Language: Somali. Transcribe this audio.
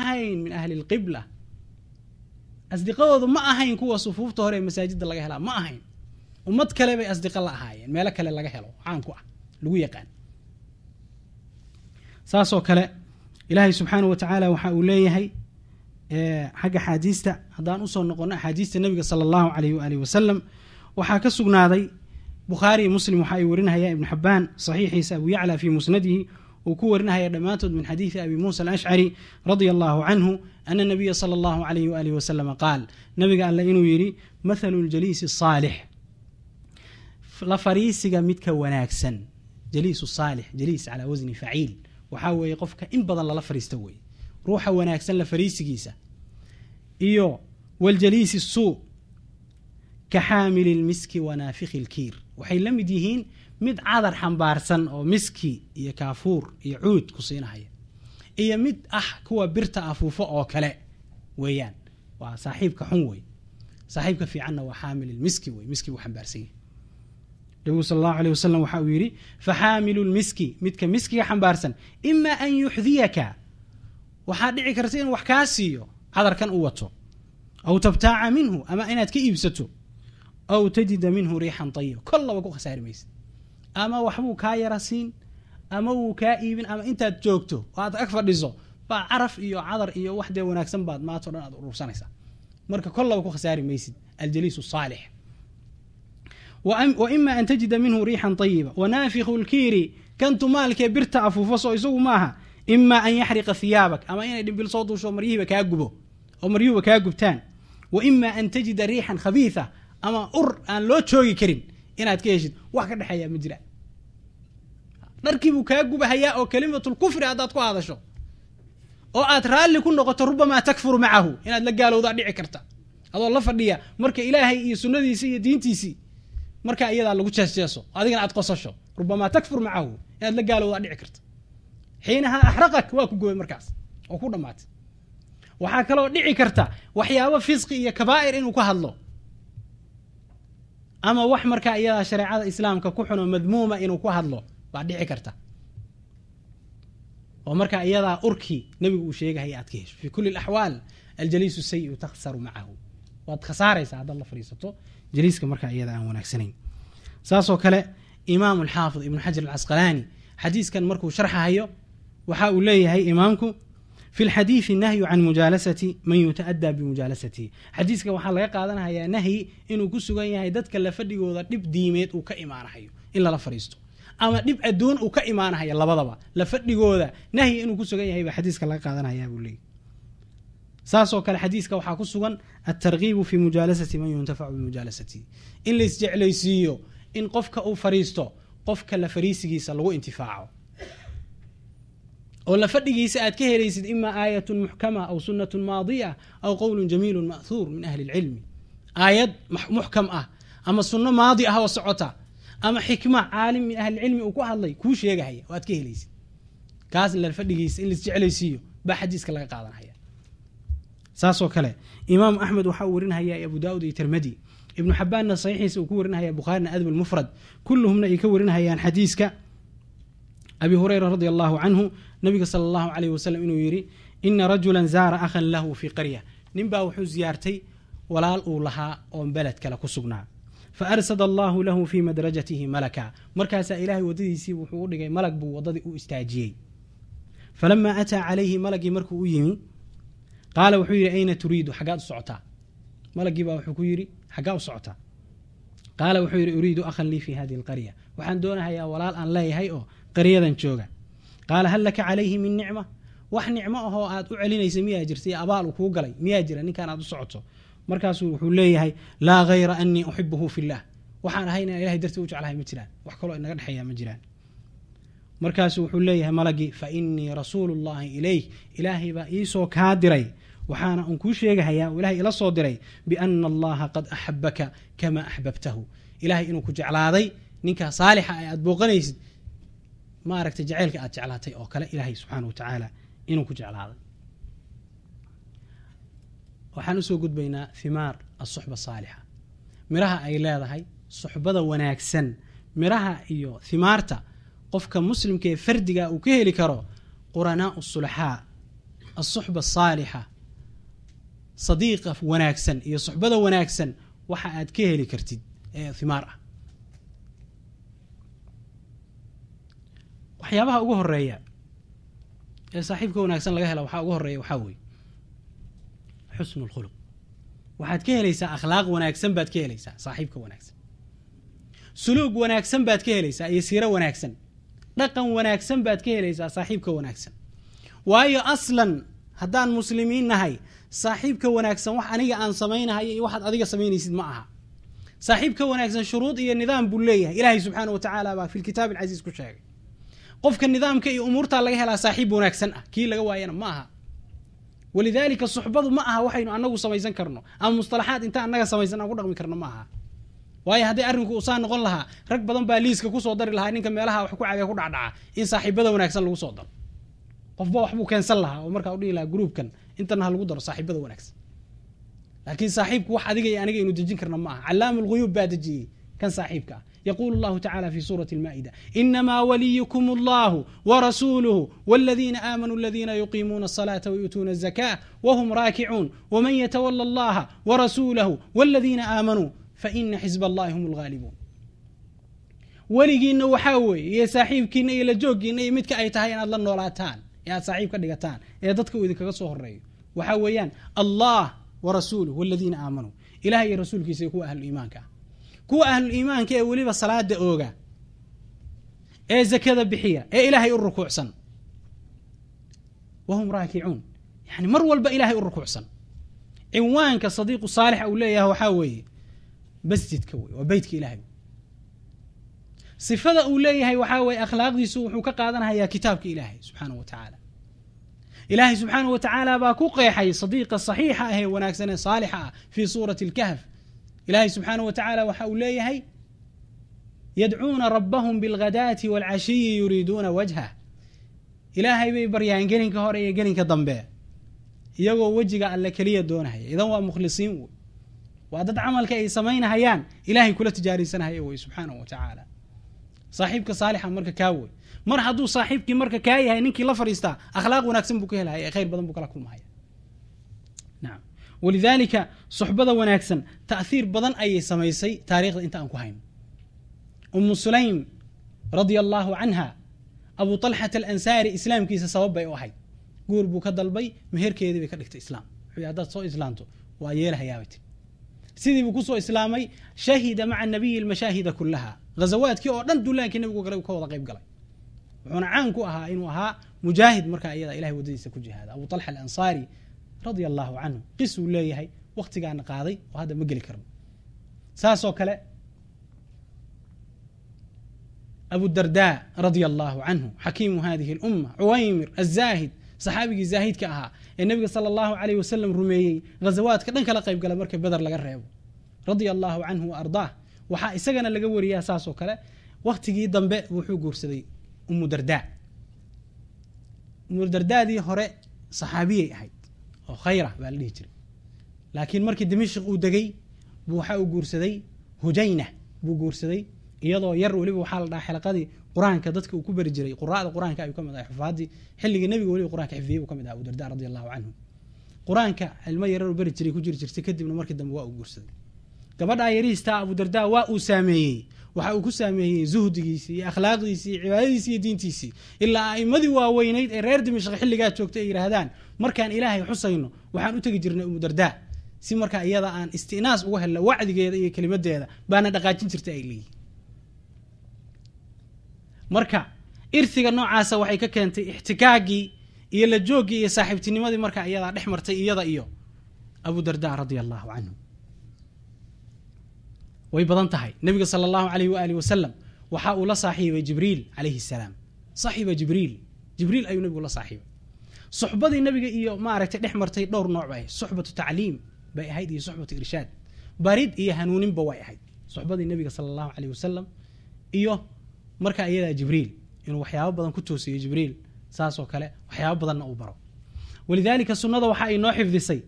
ahayn min ahli lqibla asdiqadoodu ma ahayn kuwa sufuufta hore ee masaajidda laga helaa ma ahayn ummad kale bay asdiqa la ahaayeen meelo kale laga helo caanku ah lagu yaqaan saasoo kale ilaahay subxaana wa tacaala waxa uu leeyahay xagga axaadiista haddaan usoo noqono axaadiista nabiga sala allahu alayh waalihi wasalam waxaa ka sugnaaday bukhaari muslim waxa ay warinhayaa ibnu xabaan saxiixiisa abu yacla fii musnadihi uu ku warinahaya dhammaantood min xadiidi abi muusa alashcari radia allahu canhu ana nabiya sala allahu alayh waalihi wasalama qaal nabiga alle inuu yidhi mathalu ljaliisi saalix la fariisiga midka wanaagsan jaliisu saalix jaliis calaa wasni faciil waxaa weeye qofka in badan lala fariista weeye ruuxa wanaagsan la fariisigiisa iyo waljaliisi suu ka xaamili lmiski wanaafikhi lkiir waxay la mid yihiin mid cadar xambaarsan oo miski iyo kaafuur iyo cuud ku siinahaya iyo mid ah kuwa birta afuufo oo kale weeyaan waa saaxiibka xun wey saaxiibka fiicanna waa xaamil miski wey miski buu xambaarsanyah nabigu sal allahu aleh wasalam waxa uu yidhi faxaamilu lmiski midka miskiga xambaarsan imaa an yuxdiyaka waxaa dhici karta inuu wax kaa siiyo cadarkan u wato aw tabtaaca minhu ama inaad ka iibsato aw tajida minhu riixan ayiba kol laba ku khasaari maysid ama waxbuu kaa yara siin ama wuu kaa iibin ama intaad joogto oo aad ag fadhiso baa caraf iyo cadar iyo wax dee wanaagsan baad maantao dhan aad urursanaysaa marka kollaba ku khasaari maysid aljaliis saalix waima an tajida minhu riixan ayiba wanaafikhu lkiiri kan tumaalkee birta afuufo soo isagu maaha imaa an yaxriqa hiyaabak ama inay dhimbil soo duusho maryihiiba kaa gubo oo maryuhuba kaa gubtaan wa imaa an tajida riixan khabiisa ama ur aan loo joogi karin inaad ka heshid wax ka dhexeeya ma jira dharkiibuu kaa gubahayaa oo kalimatul kufri haddaad ku hadasho oo aad raalli ku noqoto rubamaa takfuru macahu inaad la gaalowdaa dhici karta adoo la fadhiya marka ilaahay iyo sunadiisii iyo diintiisii markaa iyadaa lagu jeesjeeso adigana aad qosasho rubamaa takfur macahu inaad la gaalowdaa dhici karta xiinahaa axraqak waa ku gubay markaas oo ku dhammaatay waxaa kaloo dhici karta waxyaabo fisqi iyo kabaa'ir inuu ku hadlo ama wax markaa iyadaa shareecada islaamka ku xuno madmuuma inuu ku hadlo baa dhici karta oo markaa iyadaa urkii nebigu uu sheegahay aad ka hesho fii kuli axwaal aljaliisu sayiu takhsaru macahu waad khasaaraysaa haddaad la fadhiisato jaliiska markaa iyada aan wanaagsanayn saasoo kale imaam alxaafid ibnu xajar alcasqalaani xadiiskan markuu sharxahayo waxa uu leeyahay imaamku fi lxadiidi nahyu can mujaalasati man yutaaddaa bimujaalasatihi xadiiska waxaa laga qaadanayaa nahyi inuu ku sugan yahay dadka la fadhigooda dhib diimeed uu ka imaanahayo in lala fadhiisto ama dhib adduun uu ka imaanahayo labadaba la fadhigooda nahyi inuu ku sugan yahay baa xadiiska laga qaadanaya buu leeyay saasoo kale xadiiska waxaa ku sugan altargiibu fi mujaalasati man yuntafacu bimujaalasatihi in laisjeclaysiiyo in qofka uu fariisto qofka la fariisigiisa lagu intifaaco oo la fadhigiisa aad ka helaysid imaa aayatun muxkama aw sunatun maadiya aw qowlun jamiilun mathuur min ahli ilcilmi aayad muxkam ah ama sunno maadi ah oo socota ama xikma caalim min ahlilcilmi uu ku hadlay kuu sheegahaya oo aad ka helaysid kaas la fadhigiisa in laisjeclaysiiyo baa xadiiska laga qaadanaya saasoo kale imaam axmed waxaa uu warinhayaa abu daa'ud iyo tirmadi ibnu xabaanna saxiixiisa uu ku warinhayaa bukhaarina adab lmufrad kulluhumna ay ka warinhayaan xadiiska abi hurayra radi allahu canhu nabiga sala allahu aleyh wasalam inuu yidhi ina rajulan zaara akhan lahu fii qarya baa wuxuu ziyaartay walaal uu lahaa oo beled kale ku sugnaa fa arsada allahu lahu fii madrajatihi malaka markaasaa ilaahay waddadiisii wuxuu u dhigay malag buu waddadii u istaajiyey falamaa ataa calayhi malagii markuu u yimi qaala wuxuu yidhi ayna turiidu xaggaad u socotaa malagiibaa wuxuu ku yidhi xaggaa u socotaa qaala wuxuu yidhi uriidu akhan lii fii hadihi alqarya waxaan doonahayaa walaal aan leeyahay oo qaryadan jooga qaala hal laka calayhi min nicma wax nicmo ahoo aad u celinaysa miyaa jirta abaal uu kuu galay miyaa jira ninkaan aad u socoto markaasuu wuxuu leeyahay laa hayra anii uxibuhu fillaah waxaan ahay inaan ilahay dartii u jeclahay ma jiraan wax kaloo inaga dhexeeya ma jiraan markaasuu wuxuu leeyahay malagii fa innii rasuulu llaahi ilayh ilaahay baa iisoo kaa diray waxaana uun kuu sheegahayaa ilahay ila soo diray biana allaha qad axabaka kama axbabtahu ilaahay inuu ku jeclaaday ninkaa saalixa ah ee aad booqanaysid maaragtay jaceylka aad jeclaatay oo kale ilaahay subxaana wa tacaala inuu ku jeclaaday waxaan usoo gudbaynaa himaar asuxba saalixa miraha ay leedahay suxbada wanaagsan miraha iyo himaarta qofka muslimka ee fardiga uu ka heli karo quranaa sulaxaa asuxba saalixa sadiiqa wanaagsan iyo suxbada wanaagsan waxa aad ka heli kartid ee himaar ah waxyaabaha ugu horeeya ee saaxiibka wanaagsan laga hela waxaa ugu horeeya waxaa weeye xusnu lkhuluq waxaad ka helaysaa akhlaaq wanaagsan baad ka helaysaa saaxiibka wanaagsan suluug wanaagsan baad ka helaysaa iyo siiro wanaagsan dhaqan wanaagsan baad ka helaysaa saaxiibka wanaagsan waayo aslan haddaan muslimiin nahay saaxiibka wanaagsan wax aniga aan samaynahay iyo waxaad adiga samaynaysid ma aha saaxiibka wanaagsan shuruud iyo nidaam buu leeyahay ilaahay subxaanah wa tacaala baa fi lkitaab alcasiiz ku sheegay qofka nidaamka iyo umuurtaa laga helaa saaxiib wanaagsan ah kii laga waayana ma aha walidaalika suxbadu ma aha waxaynu anagu samaysan karno ama mustalaxaad inta anaga samaysan aan ku dhaqmi karno ma aha waayo hadday arrinku uusaa noqon lahaa rag badan baa liiska kusoo dari lahaa ninka meelaha wax ku caga ku dhacdhaca in saaxiibada wanaagsan lagu soo daro qofba waxbuu keensan lahaa oo markaa udhihi lahaa gruubkan intana ha lagu daro saaxiibada wanaagsan laakiin saaxiibku wax adiga iyo aniga aynu dejin karna ma aha callaama baa dejiyey kan saaxiibka ah يقول الله تعالى في سورة المائدة إنما وليكم الله ورسوله والذين آمنوا الذين يقيمون الصلاة ويؤتون الزكاة وهم راكعون ومن يتولى الله ورسوله والذين آمنوا فإن حزب الله هم الغالبون ولي إنه وحوي يا صاحب كنا إلى جوج إن يمتك أي تهين الله نور أتان يا صاحب كذا تان يا دتك وإذا كقصه الرأي وحويان الله ورسوله والذين آمنوا إلهي رسولك سيكون أهل الإيمان kuwa ahluliimaanka ee weliba salaada ooga ee zakada bixiya ee ilaahay u rukuucsan wahum raakicuun yani mar walba ilaahay u rukuucsan cinwaanka sadiiqu saalix uu leeyahay waxaa weeye masjidka wey waa beytka ilahay sifada uu leeyahay waxaa weeye akhlaaqdiisu wuxuu ka qaadanhayaa kitaabka ilaahay subxaana wa tacaala ilaahay subxaana wa tacaala baa ku qeexay sadiiqa saxiixa ah ee wanaagsan ee saalixa ah fii suurati alkahf ilaahay subxaanahu watacaala tacaala waxa uu leeyahay yadcuuna rabahm bاlghadaati waalcashiyi yuriiduuna wajha ilaahay bay baryaan gelinka hore iyo gelinka dambe iyagoo wejiga alle keliya doonahaya idan waa mukhlisiin wey waa dad camalka ay samaynahayaan ilaahay kula tijaaraysanahaya wey subxaanahu wa tacaala saaxiibka saalixa marka kaa wey mar hadduu saaxiibkii marka kaa yahay ninkii la fadhiistaa akhlaaq wanaagsan buu ka helahaya khayr badan buu kala kulmahaya walidaalika suxbada wanaagsan ta'hiir badan ayay samaysay taariikhda inta aan ku hayn umu sulaym radi allaahu canha abu talxat alansaari islaamkiisa sabab bay u ahayd guur buu ka dalbay meherkeedii bay ka dhigtay islaam wuxuu hadaad soo islaanto waa yeelahayaabat sidii buu kusoo islaamay shahida maca nabiyi almashaahida kulaha ghazawaadkii oo dhan duulaankii nabigu gala ka wada qayb galay wuxuuna caan ku ahaa inuu ahaa mujaahid markaa iyada ilahay waddadiisa ku jihaada abu talxa alansaari radia allaahu canhu qisuu leeyahay wakhtigaana qaaday oo hadda ma geli karno saasoo kale abudardaa radia allaahu canhu xakiimu haadihi اlumma cuwaymir azaahid saxaabigii zaahidka ahaa ee nebiga sala allahu alayh wasalam rumeeyey ghazawaadka dhan kala qayb gala marka beder laga reebo radia allaahu canhu wa ardaah waxaa isagana laga wariyaa saasoo kale wakhtigii dambe wuxuu guursaday umu umu umudardaadii hore saxaabiyay ahayd oo khayra baa la dhihi jiray laakiin markii dimashik uu degay buu waxa uu guursaday hujayna buu guursaday iyadoo yar weliba waxaa la dhaha xilqadii qur-aanka dadka uu ku beri jiray quraada qur-aanka ayuu kamid ahay xufaadii xilligii nebiga weliba qur-anka xifdiyey uu ka mid aha abudarda radi allahu canhu qur-aanka cilmo yararuu beri jiray ku jiri jirtay kadibna markii dambe waa uu guursaday gabadhaa yarihistaa abudarda waa uu saameeyey waxa uu ku saameeyey zuhdigiisii iyo akhlaaqdiisii iyo cibaadadiisii iyo diintiisii ilaa a'imadii waaweynayd ee reer dimashq xilligaa joogtay ay yidhaahdaan markaan ilaahay xusayno waxaan u tegi jirnay umu umudardaa si markaa iyada aan istinaas uga helno wacdigeeda iyo kelimadeeda baana dhaqaajin jirta ay leeyihin marka irtiga noocaasa waxay ka keentay ixtikaagii iyo la jooggii iyo saaxiibtinimadii markaa iyadaa dhex martay iyada iyo abu darda radi allahu canhu way badan tahay nabiga sal allahu alayh waali wasalam waxa uu la saaxiibay jibriil calayhi salaam saaxiba jibriil jibriil ayuu nabigu la saaxiibay suxbadii nabiga iyo maaragtay dhex martay dhowr nooc bay ahayd suxbatu tacliim bay ahayd iyo suxbatu irshaad barid iyo hanuuninba way ahayd suxbadii nabiga sala allahu caleyh wasalam iyo markaa iyadaa jibriil inuu waxyaabo badan ku toosiyo jibriil saasoo kale waxyaabo badanna uu baro walidaalika sunnada waxa ay noo xifdisay